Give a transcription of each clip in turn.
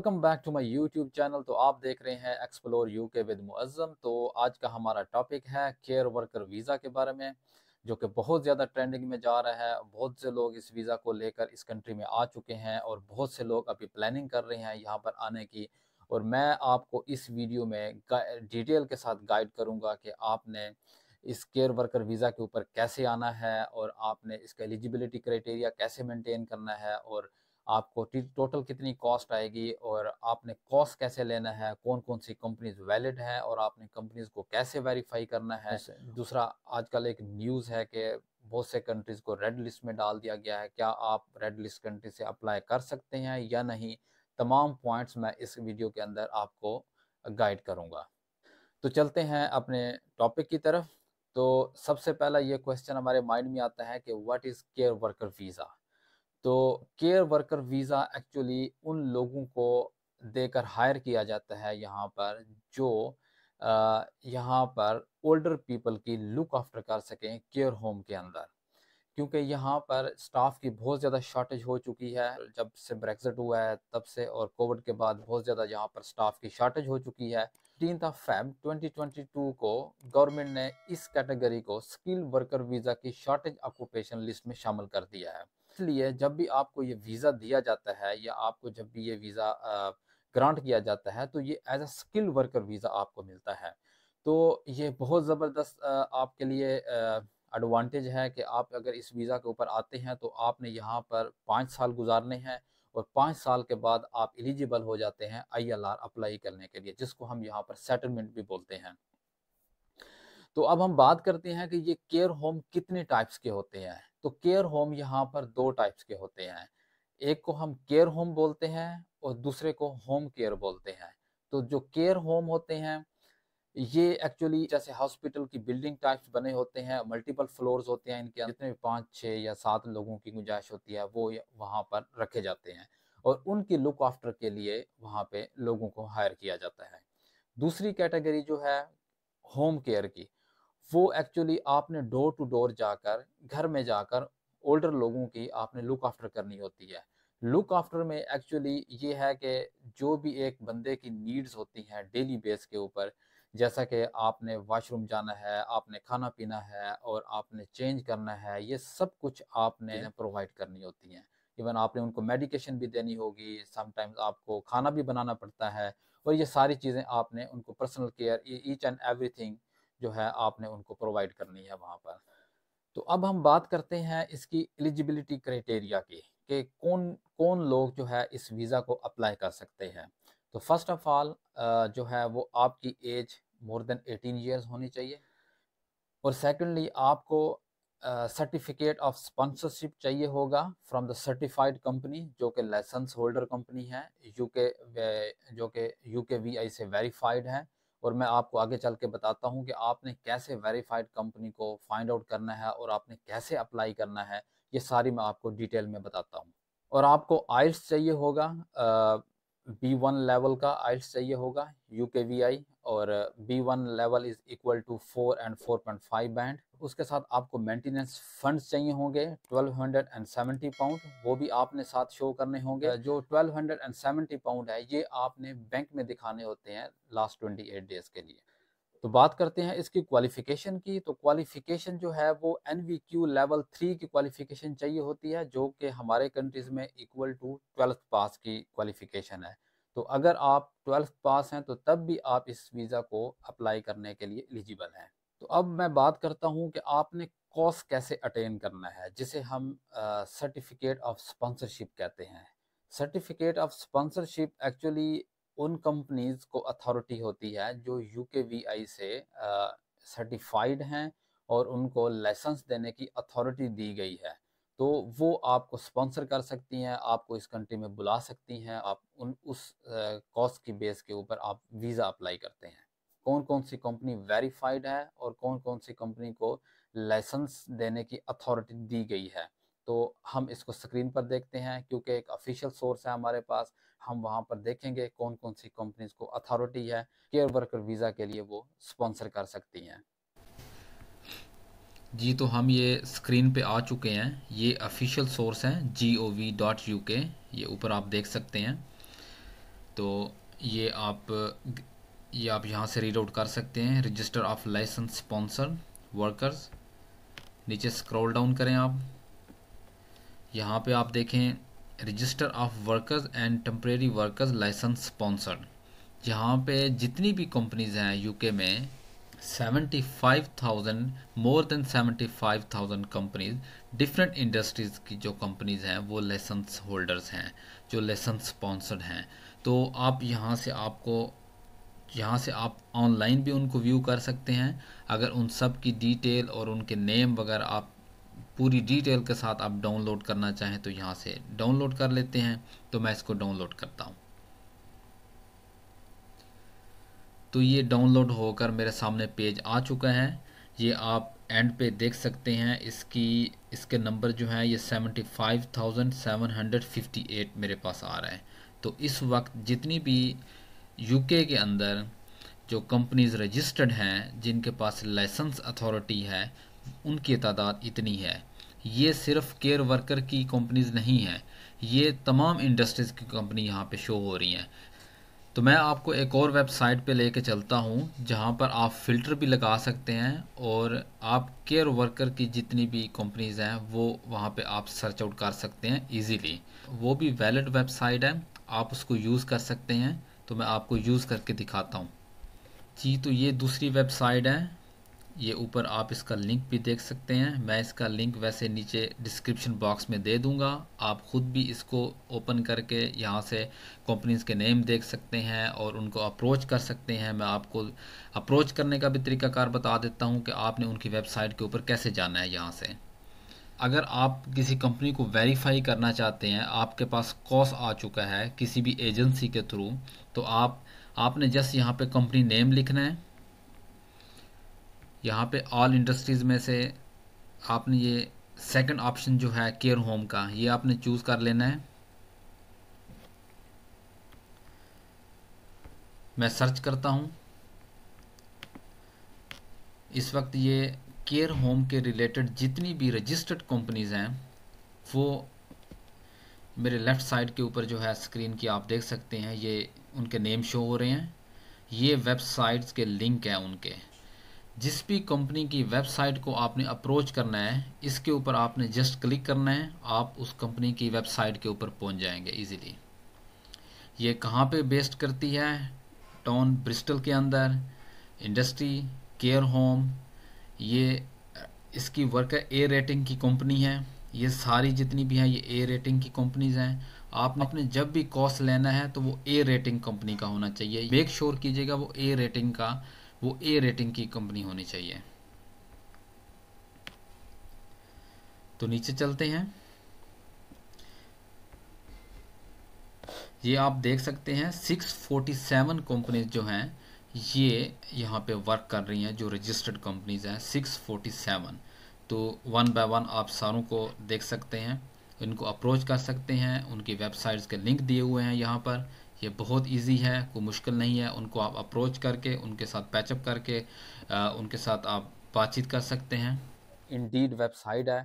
Welcome back to my YouTube channel तो आप देख रहे हैं एक्सप्लोर यूके विद मुअज़म तो आज का हमारा टॉपिक है केयर वर्कर वीज़ा के बारे में जो कि बहुत ज़्यादा ट्रेंडिंग में जा रहा है बहुत से लोग इस वीज़ा को लेकर इस कंट्री में आ चुके हैं और बहुत से लोग अभी प्लानिंग कर रहे हैं यहाँ पर आने की और मैं आपको इस वीडियो में डिटेल के साथ गाइड करूँगा कि आपने इस केयर वर्कर वीज़ा के ऊपर कैसे आना है और आपने इसका एलिजिबिलिटी क्राइटेरिया कैसे मेनटेन करना है और आपको टोटल कितनी कॉस्ट आएगी और आपने कॉस्ट कैसे लेना है कौन कौन सी कंपनीज वैलिड हैं और आपने कंपनीज को कैसे वेरीफाई करना है दूसरा आजकल एक न्यूज़ है कि बहुत से कंट्रीज़ को रेड लिस्ट में डाल दिया गया है क्या आप रेड लिस्ट कंट्री से अप्लाई कर सकते हैं या नहीं तमाम पॉइंट्स मैं इस वीडियो के अंदर आपको गाइड करूँगा तो चलते हैं अपने टॉपिक की तरफ तो सबसे पहला ये क्वेश्चन हमारे माइंड में आता है कि what is care worker visa तो केयर वर्कर वीज़ा एक्चुअली उन लोगों को देकर हायर किया जाता है यहाँ पर जो यहाँ पर ओल्डर पीपल की लुक आफ्टर कर सकें केयर होम के अंदर क्योंकि यहाँ पर स्टाफ की बहुत ज़्यादा शॉर्टेज हो चुकी है जब से ब्रेक्जिट हुआ है तब से और कोविड के बाद बहुत ज़्यादा यहाँ पर स्टाफ की शॉर्टेज हो चुकी है फिफ्टीन था फैब 2022 को गवर्नमेंट ने इस कैटेगरी को स्किल वर्कर वीज़ा की शॉर्टेज ऑक्यूपेशन लिस्ट में शामिल कर दिया है इसलिए जब भी आपको ये वीज़ा दिया जाता है या आपको जब भी ये वीज़ा ग्रांट किया जाता है तो ये as a skill worker visa आपको मिलता है तो ये बहुत ज़बरदस्त आपके लिए एडवांटेज है कि आप अगर इस वीज़ा के ऊपर आते हैं तो आपने यहाँ पर पाँच साल गुजारने हैं और पाँच साल के बाद आप एलिजिबल हो जाते हैं आईएलआर अप्लाई करने के लिए जिसको हम यहाँ पर सेटलमेंट भी बोलते हैं तो अब हम बात करते हैं कि ये केयर होम कितने टाइप्स के होते हैं तो केयर होम यहाँ पर दो टाइप्स के होते हैं एक को हम केयर होम बोलते हैं और दूसरे को होम केयर बोलते हैं तो जो केयर होम होते हैं ये एक्चुअली जैसे हॉस्पिटल की बिल्डिंग टाइप्स बने होते हैं मल्टीपल फ्लोर्स होते हैं इनके जितने भी पाँच छः या सात लोगों की गुंजाइश होती है वो वहाँ पर रखे जाते हैं और उनकी लुक आफ्टर के लिए वहाँ पे लोगों को हायर किया जाता है दूसरी कैटेगरी जो है होम केयर की वो एक्चुअली आपने डोर टू डोर जाकर घर में जाकर ओल्डर लोगों की आपने लुक आफ्टर करनी होती है लुक आफ्टर में एक्चुअली ये है कि जो भी एक बंदे की नीड्स होती हैं डेली बेस के ऊपर जैसा कि आपने वॉशरूम जाना है आपने खाना पीना है और आपने चेंज करना है ये सब कुछ आपने प्रोवाइड करनी होती हैं इवन आपने उनको मेडिकेशन भी देनी होगी समटाइम्स आपको खाना भी बनाना पड़ता है और ये सारी चीज़ें आपने उनको personal care each and everything जो है आपने उनको प्रोवाइड करनी है वहाँ पर तो अब हम बात करते हैं इसकी एलिजिबिलिटी क्राइटेरिया की कि कौन कौन लोग जो है इस वीज़ा को अप्लाई कर सकते हैं तो फर्स्ट ऑफ ऑल जो है वो आपकी एज मोर देन 18 इयर्स होनी चाहिए और सेकेंडली आपको सर्टिफिकेट ऑफ स्पॉन्सरशिप चाहिए होगा फ्रॉम द सर्टिफाइड कंपनी जो कि लाइसेंस होल्डर कंपनी है यूके जो कि यूके वीआई से वेरीफाइड है और मैं आपको आगे चल के बताता हूँ कि आपने कैसे वेरीफाइड कंपनी को फाइंड आउट करना है और आपने कैसे अप्लाई करना है ये सारी मैं आपको डिटेल में बताता हूँ और आपको आइल्स चाहिए होगा बी वन लेवल का आइल्स चाहिए होगा यू के वी आई और B1 level is equal to four and point five band उसके साथ आपको मेंटेनेंस फंड्स चाहिए होंगे twelve hundred and seventy pound वो भी आपने साथ शो करने होंगे हाँ। जो सेवेंटी पाउंड है ये आपने बैंक में दिखाने होते हैं लास्ट ट्वेंटी एट डेज के लिए तो बात करते हैं इसकी क्वालिफिकेशन की तो क्वालिफिकेशन जो है वो N V Q level three की क्वालिफिकेशन चाहिए होती है जो कि हमारे कंट्रीज़ में इक्वल टू ट्वेल्थ पास की क्वालिफिकेशन है तो अगर आप ट्वेल्थ पास हैं तो तब भी आप इस वीज़ा को अप्लाई करने के लिए एलिजिबल हैं तो अब मैं बात करता हूँ कि आपने कोर्स कैसे अटेन करना है जिसे हम सर्टिफिकेट ऑफ स्पॉन्सरशिप कहते हैं सर्टिफिकेट ऑफ स्पॉन्सरशिप एक्चुअली उन कंपनीज को अथॉरिटी होती है जो यू के वी आई से सर्टिफाइड हैं और उनको लाइसेंस देने की अथॉरिटी दी गई है तो वो आपको स्पॉन्सर कर सकती हैं आपको इस कंट्री में बुला सकती हैं आप उन उस कॉस्ट की बेस के ऊपर आप वीज़ा अप्लाई करते हैं कौन कौन सी कंपनी वेरीफाइड है और कौन कौन सी कंपनी को लाइसेंस देने की अथॉरिटी दी गई है तो हम इसको स्क्रीन पर देखते हैं क्योंकि एक ऑफिशियल सोर्स है हमारे पास हम वहां पर देखेंगे कौन कौन सी कंपनीज को अथॉरिटी है केयर वर्कर वीज़ा के लिए वो स्पॉन्सर कर सकती हैं जी तो हम ये स्क्रीन पे आ चुके हैं ये ऑफिशियल सोर्स हैं G O V dot U K ये ऊपर आप देख सकते हैं तो ये आप ये आप यहाँ से रीड आउट कर सकते हैं register of licence sponsor workers नीचे स्क्रॉल डाउन करें आप यहाँ पे आप देखें register of workers and temporary workers licence sponsored यहाँ पे जितनी भी कंपनीज हैं यूके में 75,000 more than 75,000 companies different industries की जो कंपनीज़ हैं वो लाइसेंस होल्डर्स हैं जो लाइसेंस स्पॉन्सर्ड हैं तो आप यहाँ से आपको यहाँ से आप ऑनलाइन भी उनको व्यू कर सकते हैं अगर उन सब की डिटेल और उनके नेम वगैरह आप पूरी डिटेल के साथ आप डाउनलोड करना चाहें तो यहाँ से डाउनलोड कर लेते हैं तो मैं इसको डाउनलोड करता हूँ तो ये डाउनलोड होकर मेरे सामने पेज आ चुका है ये आप एंड पे देख सकते हैं इसकी इसके नंबर जो हैं ये seventy five thousand seven hundred fifty eight मेरे पास आ रहा है तो इस वक्त जितनी भी यूके के अंदर जो कंपनीज रजिस्टर्ड हैं जिनके पास लाइसेंस अथॉरिटी है उनकी तादाद इतनी है ये सिर्फ केयर वर्कर की कंपनीज नहीं है ये तमाम इंडस्ट्रीज़ की कंपनी यहाँ पे शो हो रही हैं तो मैं आपको एक और वेबसाइट पे लेके चलता हूँ जहाँ पर आप फ़िल्टर भी लगा सकते हैं और आप केयर वर्कर की जितनी भी कंपनीज़ हैं वो वहाँ पे आप सर्च आउट कर सकते हैं इजीली वो भी वैलिड वेबसाइट है आप उसको यूज़ कर सकते हैं तो मैं आपको यूज़ करके दिखाता हूँ जी तो ये दूसरी वेबसाइट है ये ऊपर आप इसका लिंक भी देख सकते हैं मैं इसका लिंक वैसे नीचे डिस्क्रिप्शन बॉक्स में दे दूंगा आप ख़ुद भी इसको ओपन करके यहाँ से कंपनीज के नेम देख सकते हैं और उनको अप्रोच कर सकते हैं मैं आपको अप्रोच करने का भी तरीकाकार बता देता हूँ कि आपने उनकी वेबसाइट के ऊपर कैसे जाना है यहाँ से अगर आप किसी कंपनी को वेरीफाई करना चाहते हैं आपके पास कॉस आ चुका है किसी भी एजेंसी के थ्रू तो आप आपने जस्ट यहाँ पे कंपनी नेम लिखना है यहाँ पे ऑल इंडस्ट्रीज़ में से आपने ये सेकंड ऑप्शन जो है केयर होम का ये आपने चूज़ कर लेना है मैं सर्च करता हूँ इस वक्त ये केयर होम के रिलेटेड जितनी भी रजिस्टर्ड कंपनीज़ हैं वो मेरे लेफ़्ट साइड के ऊपर जो है स्क्रीन की आप देख सकते हैं ये उनके नेम शो हो रहे हैं ये वेबसाइट्स के लिंक हैं उनके जिस भी कंपनी की वेबसाइट को आपने अप्रोच करना है इसके ऊपर आपने जस्ट क्लिक करना है आप उस कंपनी की वेबसाइट के ऊपर पहुंच जाएंगे इजीली ये कहाँ पे बेस्ड करती है टाउन ब्रिस्टल के अंदर इंडस्ट्री केयर होम ये इसकी वर्क ए रेटिंग की कंपनी है ये सारी जितनी भी हैं ये ए रेटिंग की कंपनीज हैं आपने अपने जब भी कॉस्ट लेना है तो वो ए रेटिंग कंपनी का होना चाहिए मेक श्योर कीजिएगा वो ए रेटिंग का वो ए रेटिंग की कंपनी होनी चाहिए तो नीचे चलते हैं ये आप देख सकते हैं 647 कंपनीज जो हैं ये यहाँ पे वर्क कर रही हैं जो रजिस्टर्ड कंपनीज हैं 647 तो वन बाय वन आप सारों को देख सकते हैं इनको अप्रोच कर सकते हैं उनकी वेबसाइट्स के लिंक दिए हुए हैं यहाँ पर ये बहुत इजी है कोई मुश्किल नहीं है उनको आप अप्रोच करके उनके साथ पैचअप करके आ, उनके साथ आप बातचीत कर सकते हैं इंडीड वेबसाइट है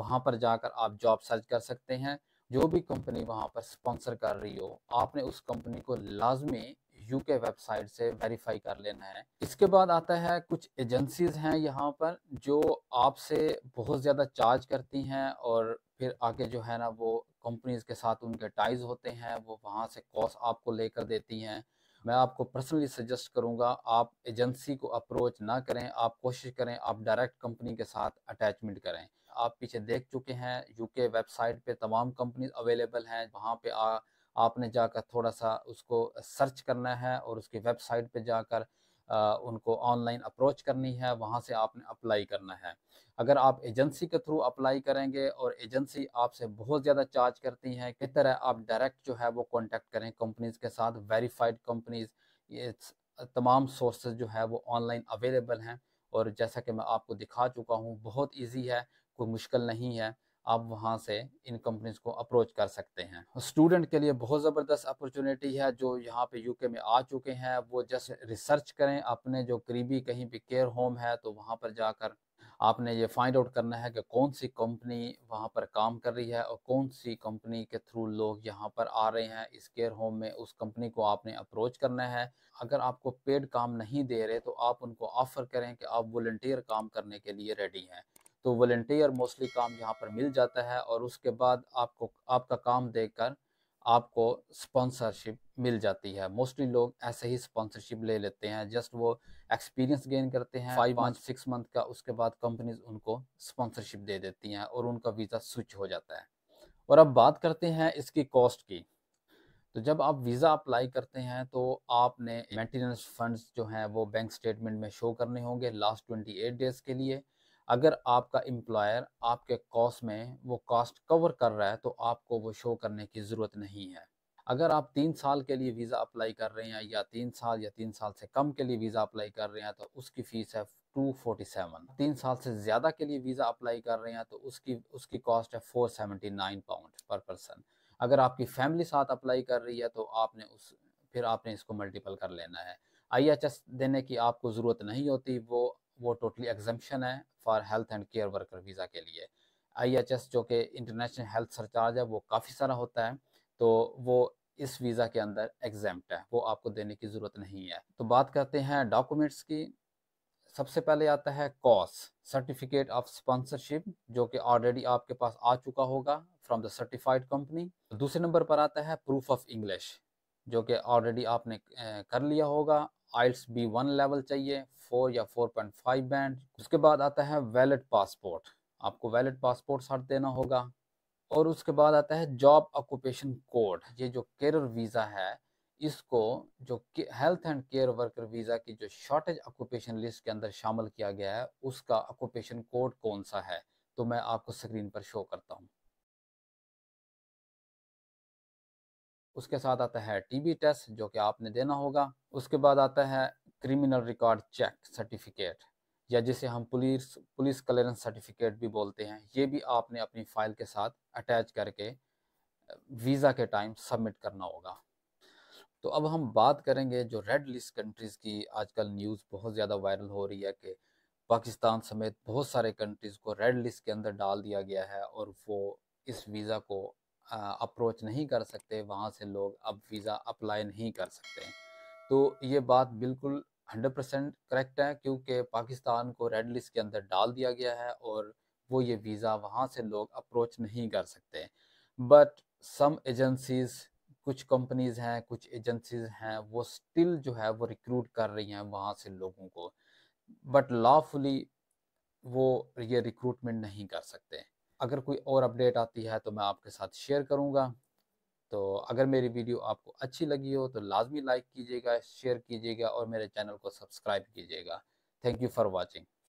वहाँ पर जाकर आप जॉब सर्च कर सकते हैं जो भी कंपनी वहाँ पर स्पॉन्सर कर रही हो आपने उस कंपनी को लाजमी यूके वेबसाइट से वेरीफाई कर लेना है इसके बाद आता है कुछ एजेंसीज हैं यहाँ पर जो आपसे बहुत ज़्यादा चार्ज करती हैं और फिर आगे जो है ना वो कंपनीज के साथ उनके टाइज होते हैं वो वहाँ से कॉस आपको लेकर देती हैं मैं आपको पर्सनली सजेस्ट करूँगा आप एजेंसी को अप्रोच ना करें आप कोशिश करें आप डायरेक्ट कंपनी के साथ अटैचमेंट करें आप पीछे देख चुके हैं यूके वेबसाइट पे तमाम कंपनीज अवेलेबल हैं वहाँ पे आ, आपने जाकर थोड़ा सा उसको सर्च करना है और उसकी वेबसाइट पे जाकर उनको ऑनलाइन अप्रोच करनी है वहाँ से आपने अप्लाई करना है अगर आप एजेंसी के थ्रू अप्लाई करेंगे और एजेंसी आपसे बहुत ज़्यादा चार्ज करती हैं किस तरह आप डायरेक्ट जो है वो कॉन्टेक्ट करें कंपनीज़ के साथ वेरीफाइड कंपनीज़ ये तमाम सोर्सेज जो है वो ऑनलाइन अवेलेबल हैं और जैसा कि मैं आपको दिखा चुका हूँ बहुत ईजी है कोई मुश्किल नहीं है आप वहाँ से इन कंपनीज को अप्रोच कर सकते हैं स्टूडेंट के लिए बहुत ज़बरदस्त अपॉर्चुनिटी है जो यहाँ पे यूके में आ चुके हैं वो जस्ट रिसर्च करें अपने जो करीबी कहीं भी केयर होम है तो वहाँ पर जाकर आपने ये फाइंड आउट करना है कि कौन सी कंपनी वहाँ पर काम कर रही है और कौन सी कंपनी के थ्रू लोग यहाँ पर आ रहे हैं इस केयर होम में उस कंपनी को आपने अप्रोच करना है अगर आपको पेड काम नहीं दे रहे तो आप उनको ऑफर करें कि आप वॉल्टियर काम करने के लिए रेडी हैं तो वॉल्टियर मोस्टली काम यहाँ पर मिल जाता है और उसके बाद आपको आपका काम देकर आपको स्पॉन्सरशिप मिल जाती है मोस्टली लोग ऐसे ही स्पॉन्सरशिप ले लेते हैं जस्ट वो एक्सपीरियंस गेन करते हैं फाइव मंथ सिक्स मंथ का उसके बाद कंपनीज उनको स्पॉन्सरशिप दे देती हैं और उनका वीज़ा स्विच हो जाता है और अब बात करते हैं इसकी कॉस्ट की तो जब आप वीज़ा अप्लाई करते हैं तो आपने मेंटेनेंस फंड्स जो हैं वो बैंक स्टेटमेंट में शो करने होंगे लास्ट ट्वेंटी डेज़ के लिए अगर आपका एम्प्लॉयर आपके कॉस्ट में वो कॉस्ट कवर कर रहा है तो आपको वो शो करने की ज़रूरत नहीं है अगर आप तीन साल के लिए वीज़ा अप्लाई कर रहे हैं या तीन साल या तीन साल से कम के लिए वीज़ा अप्लाई कर रहे हैं तो उसकी फ़ीस है टू फोर्टी सेवन तीन साल से ज़्यादा के लिए वीज़ा अप्लाई कर रहे हैं तो उसकी उसकी कॉस्ट है four seventy nine pound per person अगर आपकी फैमिली साथ अप्लाई कर रही है तो आपने उस फिर आपने इसको मल्टीपल कर लेना है आई देने की आपको ज़रूरत नहीं होती वो वो टोटली एग्जम्पन है for health and care worker visa के लिए आईएचएस जो कि इंटरनेशनल हेल्थ सरचार्ज है वो काफ़ी सारा होता है तो वो इस वीज़ा के अंदर एग्जैम्प्ट है वो आपको देने की ज़रूरत नहीं है तो बात करते हैं डॉक्यूमेंट्स की सबसे पहले आता है कॉस सर्टिफिकेट ऑफ स्पॉन्सरशिप जो कि ऑलरेडी आपके पास आ चुका होगा फ्रॉम द सर्टिफाइड कंपनी दूसरे नंबर पर आता है प्रूफ ऑफ इंग्लिश जो कि ऑलरेडी आपने कर लिया होगा आइल्स बी वन लेवल चाहिए फोर या फोर पॉइंट फाइव बैंड उसके बाद आता है वैलिड पासपोर्ट आपको वैलिड पासपोर्ट साथ देना होगा और उसके बाद आता है जॉब ऑक्यूपेशन कोड ये जो केयर वीज़ा है इसको जो health and care worker visa की जो शॉर्टेज ऑक्यूपेशन लिस्ट के अंदर शामिल किया गया है उसका ऑक्यूपेशन कोड कौन सा है तो मैं आपको स्क्रीन पर शो करता हूँ उसके साथ आता है टीबी टेस्ट जो कि आपने देना होगा उसके बाद आता है क्रिमिनल रिकॉर्ड चेक सर्टिफिकेट या जिसे हम पुलिस पुलिस क्लियरेंस सर्टिफिकेट भी बोलते हैं ये भी आपने अपनी फ़ाइल के साथ अटैच करके वीज़ा के टाइम सबमिट करना होगा तो अब हम बात करेंगे जो रेड लिस्ट कंट्रीज़ की आजकल न्यूज़ बहुत ज़्यादा वायरल हो रही है कि पाकिस्तान समेत बहुत सारे कंट्रीज़ को रेड लिस्ट के अंदर डाल दिया गया है और वो इस वीज़ा को अप्रोच नहीं कर सकते वहाँ से लोग अब वीज़ा अप्लाई नहीं कर सकते तो ये बात बिल्कुल 100 परसेंट करेक्ट है क्योंकि पाकिस्तान को रेड लिस्ट के अंदर डाल दिया गया है और वो ये वीज़ा वहाँ से लोग अप्रोच नहीं कर सकते बट सम एजेंसीज़ कुछ कंपनीज़ हैं कुछ एजेंसीज़ हैं वो स्टिल जो है वो रिक्रूट कर रही हैं वहाँ से लोगों को बट लॉफुली वो ये रिक्रूटमेंट नहीं कर सकते अगर कोई और अपडेट आती है तो मैं आपके साथ शेयर करूँगा तो अगर मेरी वीडियो आपको अच्छी लगी हो तो लाजमी लाइक कीजिएगा शेयर कीजिएगा और मेरे चैनल को सब्सक्राइब कीजिएगा थैंक यू फॉर वॉचिंग